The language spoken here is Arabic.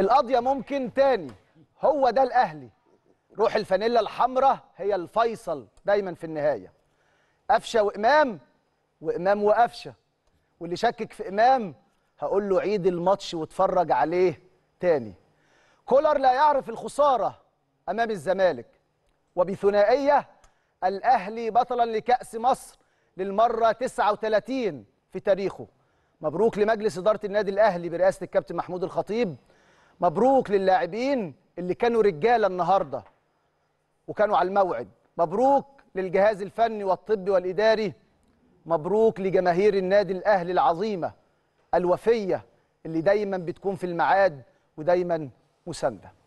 القضيه ممكن تاني هو ده الاهلي روح الفانيلا الحمراء هي الفيصل دايما في النهايه قفشه وامام وامام وقفشه واللي شكك في امام هقول له عيد الماتش واتفرج عليه تاني كولر لا يعرف الخساره امام الزمالك وبثنائيه الاهلي بطلا لكاس مصر للمره 39 في تاريخه مبروك لمجلس اداره النادي الاهلي برئاسه الكابتن محمود الخطيب مبروك للاعبين اللي كانوا رجاله النهارده وكانوا على الموعد مبروك للجهاز الفني والطبي والاداري مبروك لجماهير النادي الاهلي العظيمه الوفيه اللي دايما بتكون في الميعاد ودايما مسانده